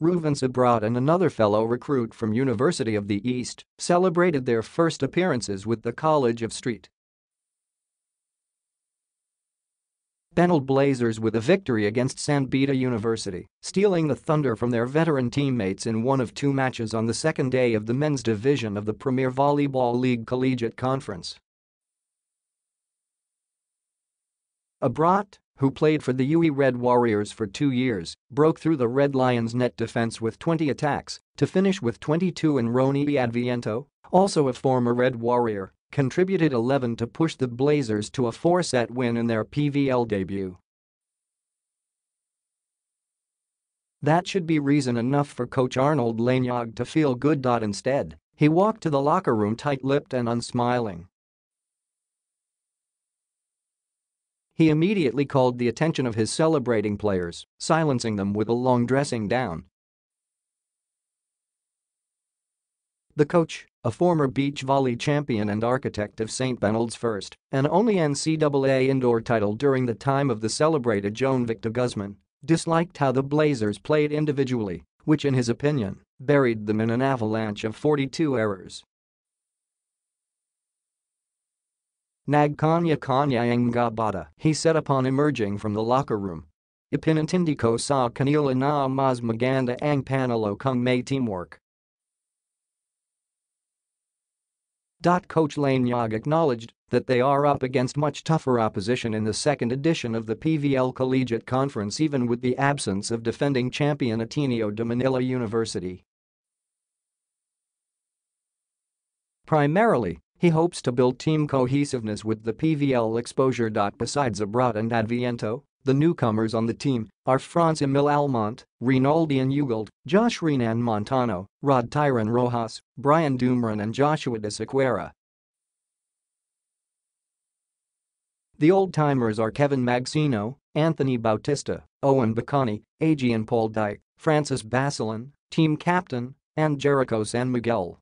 Reuven Sabrat and another fellow recruit from University of the East celebrated their first appearances with the College of Street. Benal Blazers with a victory against San Beda University, stealing the thunder from their veteran teammates in one of two matches on the second day of the men's division of the Premier Volleyball League Collegiate Conference. Abrat, who played for the UE Red Warriors for two years, broke through the Red Lions' net defense with 20 attacks to finish with 22 and Roni Adviento, also a former Red Warrior, contributed 11 to push the Blazers to a four-set win in their PVL debut. That should be reason enough for coach Arnold Lanyog to feel good. Instead, he walked to the locker room tight-lipped and unsmiling. He immediately called the attention of his celebrating players, silencing them with a long dressing down. The coach, a former beach volley champion and architect of St. Benald's first and only NCAA indoor title during the time of the celebrated Joan Victor Guzman, disliked how the Blazers played individually, which in his opinion, buried them in an avalanche of 42 errors. Nagkanya Kanyangabada, he said upon emerging from the locker room. Ipinantindiko sa kanila na mas maganda ang panalo kung may teamwork. Coach Lanyag acknowledged that they are up against much tougher opposition in the second edition of the PVL Collegiate Conference even with the absence of defending champion Ateneo de Manila University. Primarily, he hopes to build team cohesiveness with the PVL exposure. Besides Abroad and Adviento, the newcomers on the team are Franz Emil Almont, Rinaldian Ugald, Josh Renan Montano, Rod Tyron Rojas, Brian Dumran and Joshua de Sequeira. The old-timers are Kevin Magsino, Anthony Bautista, Owen Bacani, Adrian Paul Dyke, Francis Basilin, team captain, and Jericho San Miguel.